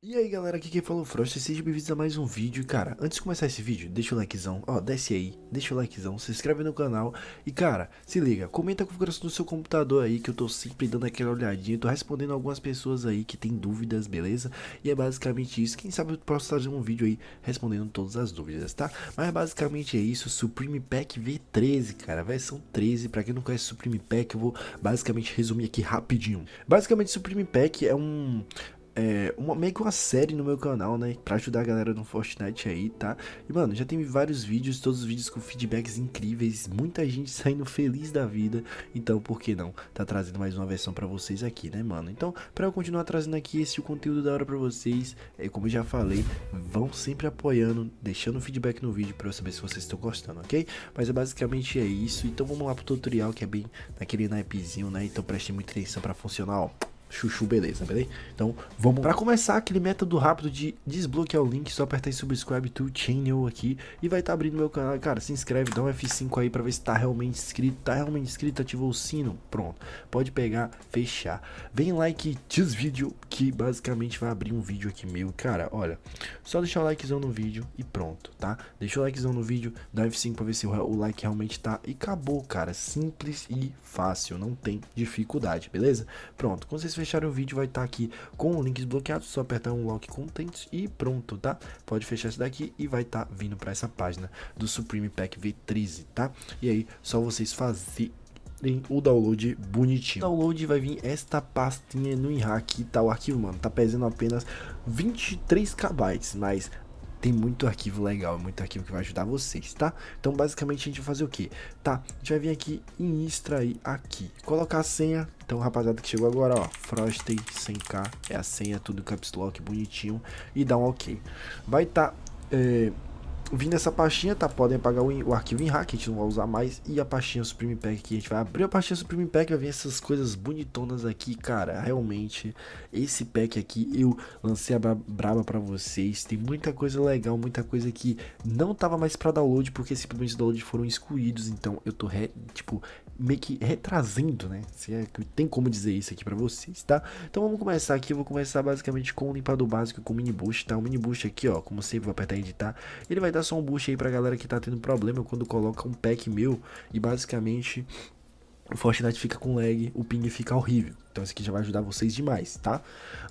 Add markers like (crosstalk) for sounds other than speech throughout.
E aí galera, aqui quem falou Frost, sejam bem-vindos a mais um vídeo Cara, antes de começar esse vídeo, deixa o likezão, ó, desce aí, deixa o likezão, se inscreve no canal E cara, se liga, comenta a configuração do seu computador aí Que eu tô sempre dando aquela olhadinha, tô respondendo algumas pessoas aí que tem dúvidas, beleza? E é basicamente isso, quem sabe eu posso fazer um vídeo aí respondendo todas as dúvidas, tá? Mas é basicamente é isso, Supreme Pack V13, cara, versão 13 Pra quem não conhece Supreme Pack, eu vou basicamente resumir aqui rapidinho Basicamente Supreme Pack é um, é, uma, meio que uma série no meu canal, né? Pra ajudar a galera no Fortnite aí, tá? E, mano, já tem vários vídeos, todos os vídeos com feedbacks incríveis, muita gente (laughs) saindo feliz da vida. Então, por que não? Tá trazendo mais uma versão pra vocês aqui, né, mano? Então, pra eu continuar trazendo aqui esse conteúdo da hora pra vocês, é, como eu já falei, vão sempre apoiando, deixando feedback no vídeo pra eu saber se vocês estão gostando, ok? Mas é basicamente é isso. Então, vamos lá pro tutorial que é bem naquele naipezinho, né? Então, prestem muita atenção pra funcionar, ó. Chuchu, beleza, beleza? Então, vamos para começar aquele método rápido de desbloquear o link, só apertar em subscribe to channel aqui e vai estar tá abrindo meu canal. Cara, se inscreve, dá um F5 aí para ver se tá realmente inscrito, tá realmente inscrito, ativou o sino, pronto. Pode pegar, fechar. Vem like diz vídeo que basicamente vai abrir um vídeo aqui meu. Cara, olha, só deixar o likezão no vídeo e pronto, tá? Deixa o likezão no vídeo, dá um F5 para ver se o like realmente tá e acabou, cara. Simples e fácil, não tem dificuldade, beleza? Pronto, Com vocês fechar o vídeo vai estar tá aqui com o link desbloqueado, só apertar um lock contents e pronto, tá? Pode fechar isso daqui e vai estar tá vindo para essa página do Supreme Pack V13, tá? E aí, só vocês fazerem o download bonitinho. O download vai vir esta pastinha no IRA aqui, tá? O arquivo, mano, tá pesando apenas 23 KB, mas tem muito arquivo legal, muito arquivo que vai ajudar vocês, tá? Então, basicamente, a gente vai fazer o quê? Tá, a gente vai vir aqui em extrair aqui, colocar a senha. Então, rapaziada que chegou agora, ó, Frosty 100k é a senha, tudo caps lock, bonitinho, e dá um ok. Vai estar... Tá, é vindo essa pastinha, tá? Podem apagar o, o arquivo em hack, a gente não vai usar mais. E a pastinha Supreme Pack aqui, a gente vai abrir a pastinha Supreme Pack, vai vir essas coisas bonitonas aqui, cara. Realmente, esse pack aqui eu lancei a braba pra vocês. Tem muita coisa legal, muita coisa que não tava mais pra download, porque simplesmente os downloads foram excluídos. Então eu tô, re, tipo, meio que retrasando, né? Se é que tem como dizer isso aqui para vocês, tá? Então vamos começar aqui, eu vou começar basicamente com o limpador básico com o mini boost, tá? O mini boost aqui, ó, como sempre, vou apertar editar, ele vai dar só um boost aí pra galera que tá tendo problema quando coloca um pack mil e basicamente o Fortnite fica com lag, o ping fica horrível. Então isso aqui já vai ajudar vocês demais, tá?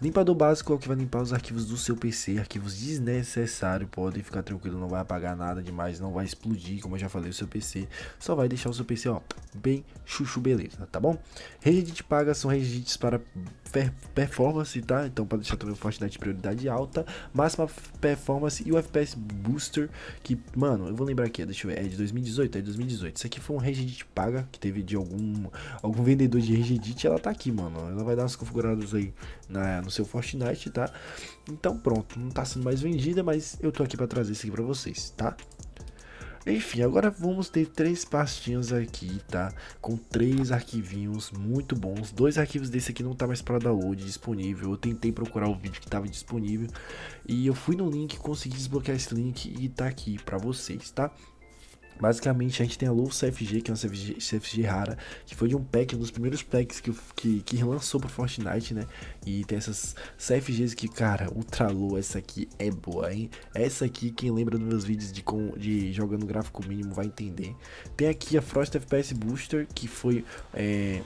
Limpador básico é o que vai limpar os arquivos do seu PC, arquivos desnecessários, podem ficar tranquilo, não vai apagar nada demais, não vai explodir, como eu já falei, o seu PC. Só vai deixar o seu PC, ó, bem chuchu beleza, tá bom? Regedit paga são regedits para performance, tá? Então para deixar também o Fortnite prioridade alta, máxima performance e o FPS Booster, que, mano, eu vou lembrar aqui, deixa eu ver, é de 2018, é de 2018. Isso aqui foi um regedit paga, que teve de algum algum, vendedor de Regedit, ela tá aqui, mano. Ela vai dar umas configuradas aí na, no seu Fortnite, tá? Então pronto, não tá sendo mais vendida, mas eu tô aqui para trazer isso aqui pra vocês, tá? Enfim, agora vamos ter três pastinhas aqui, tá? Com três arquivinhos muito bons. Dois arquivos desse aqui não tá mais para download disponível. Eu tentei procurar o vídeo que tava disponível e eu fui no link, consegui desbloquear esse link e tá aqui para vocês, tá? Basicamente, a gente tem a Low CFG, que é uma CFG, CFG rara, que foi de um pack, um dos primeiros packs que, que, que lançou pro Fortnite, né? E tem essas CFGs que, cara, ultra low, essa aqui é boa, hein? Essa aqui, quem lembra dos meus vídeos de, com, de jogando gráfico mínimo vai entender. Tem aqui a Frost FPS Booster, que foi é,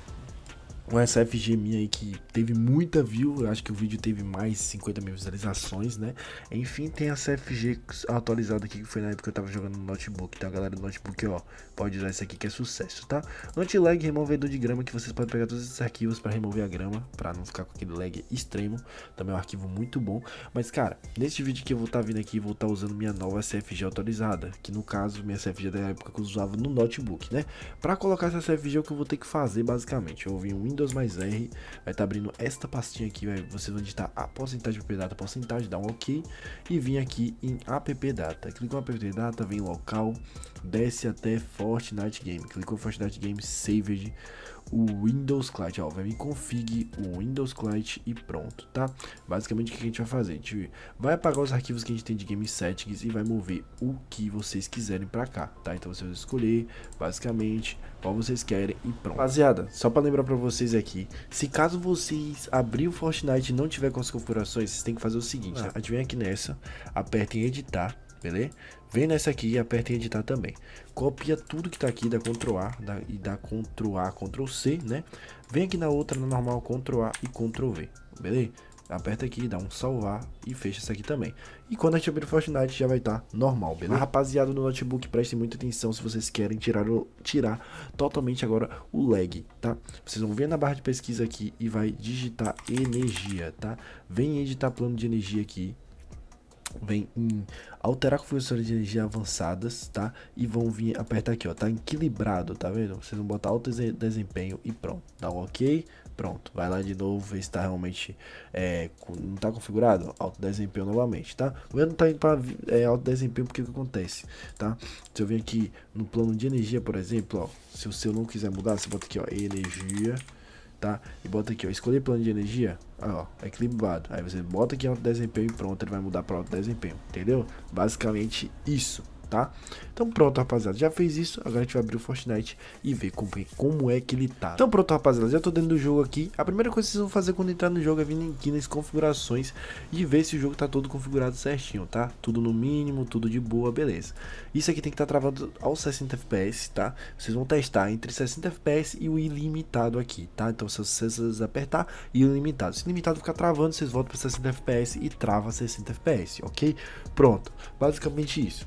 com essa FG minha aí que teve muita view, acho que o vídeo teve mais 50 mil visualizações, né? Enfim, tem a CFG atualizada aqui que foi na época que eu tava jogando no notebook, então A galera do notebook, ó, pode usar isso aqui que é sucesso, tá? Anti-lag removedor de grama que vocês podem pegar todos esses arquivos para remover a grama, para não ficar com aquele lag extremo. Também é um arquivo muito bom, mas cara, neste vídeo que eu vou estar tá vindo aqui, vou estar tá usando minha nova CFG atualizada, que no caso, minha CFG da época que eu usava no notebook, né? Para colocar essa CFG, é o que eu vou ter que fazer basicamente? Eu vim um Windows Windows mais R, vai estar tá abrindo esta pastinha aqui, vai, vocês vão digitar a porcentagem de data, porcentagem, dá um OK e vim aqui em app data. Clicou em app data, vem local, desce até Fortnite Game. Clicou Fortnite Game, saved o Windows Client, ó, vai me config o Windows Client e pronto, tá? Basicamente o que a gente vai fazer? A gente vai apagar os arquivos que a gente tem de game settings e vai mover o que vocês quiserem para cá, tá? Então vocês vão escolher, basicamente, qual vocês querem e pronto. Rapaziada, só pra lembrar pra vocês aqui, se caso vocês abrir o Fortnite e não tiver com as configurações, vocês têm que fazer o seguinte, ah. Tá? adivinha aqui nessa, aperta em editar, beleza? Vem nessa aqui e aperta em editar também. Copia tudo que tá aqui, dá Ctrl A dá, e dá Ctrl A, Ctrl C, né? Vem aqui na outra, na normal, Ctrl A e Ctrl V, beleza? aperta aqui, dá um salvar e fecha isso aqui também. E quando a gente abrir o Fortnite já vai estar tá normal, beleza? Rapaziada do notebook, prestem muita atenção se vocês querem tirar, o, tirar totalmente agora o lag, tá? Vocês vão ver na barra de pesquisa aqui e vai digitar energia, tá? Vem editar plano de energia aqui, vem em alterar configurações de energia avançadas, tá? E vão vir apertar aqui, ó, tá equilibrado, tá vendo? Vocês vão botar alto desempenho e pronto. Dá tá um OK. Pronto, vai lá de novo, ver se tá realmente. É, não tá configurado? Alto desempenho novamente, tá? O meu não tá indo para é, alto desempenho porque o que acontece, tá? Se eu venho aqui no plano de energia, por exemplo, ó. Se o seu não quiser mudar, você bota aqui, ó, energia tá? E bota aqui, ó, escolher plano de energia, ó, é equilibrado. Aí você bota aqui alto desempenho e pronto, ele vai mudar para alto desempenho, entendeu? Basicamente isso tá? Então pronto, rapaziada, já fez isso, agora a gente vai abrir o Fortnite e ver como, é, como é que ele tá. Então pronto, rapaziada, já tô dentro do jogo aqui. A primeira coisa que vocês vão fazer quando entrar no jogo é vir aqui nas configurações e ver se o jogo tá todo configurado certinho, tá? Tudo no mínimo, tudo de boa, beleza. Isso aqui tem que estar tá travado aos 60 FPS, tá? Vocês vão testar entre 60 FPS e o ilimitado aqui, tá? Então se vocês apertar e o ilimitado. Se o ilimitado ficar travando, vocês voltam para 60 FPS e trava 60 FPS, ok? Pronto, basicamente isso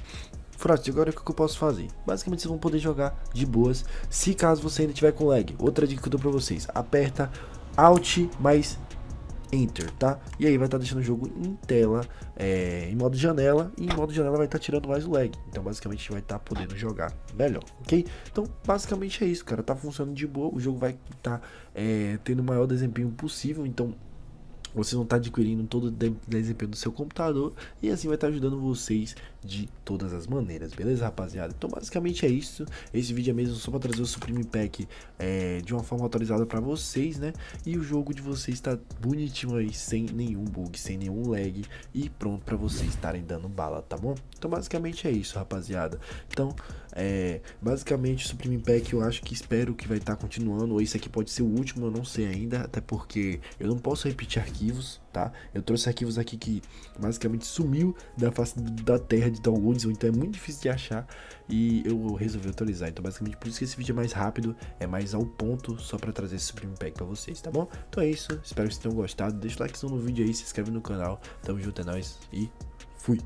agora o que eu posso fazer? Basicamente vocês vão poder jogar de boas, se caso você ainda tiver com lag. Outra dica que eu dou pra vocês, aperta Alt mais Enter, tá? E aí vai estar tá deixando o jogo em tela, é, em modo janela, e em modo janela vai estar tá tirando mais o lag. Então basicamente vai estar tá podendo jogar melhor, ok? Então basicamente é isso, cara, tá funcionando de boa, o jogo vai estar tá, é, tendo o maior desempenho possível, então vocês vão estar tá adquirindo todo o desempenho do seu computador e assim vai estar tá ajudando vocês de todas as maneiras, beleza, rapaziada? Então, basicamente é isso. Esse vídeo é mesmo só para trazer o Supreme Pack é, de uma forma atualizada para vocês, né? E o jogo de vocês está bonitinho aí, sem nenhum bug, sem nenhum lag e pronto para vocês estarem dando bala, tá bom? Então, basicamente é isso, rapaziada. Então, é, basicamente o Supreme Pack eu acho que espero que vai estar tá continuando. Ou esse aqui pode ser o último, eu não sei ainda, até porque eu não posso repetir arquivos tá? Eu trouxe arquivos aqui que basicamente sumiu da face da terra de downloads, então é muito difícil de achar e eu resolvi atualizar. Então basicamente por isso que esse vídeo é mais rápido, é mais ao ponto, só para trazer esse Supreme Pack para vocês, tá bom? Então é isso, espero que vocês tenham gostado, deixa o likezão no vídeo aí, se inscreve no canal, tamo junto, é nóis e fui!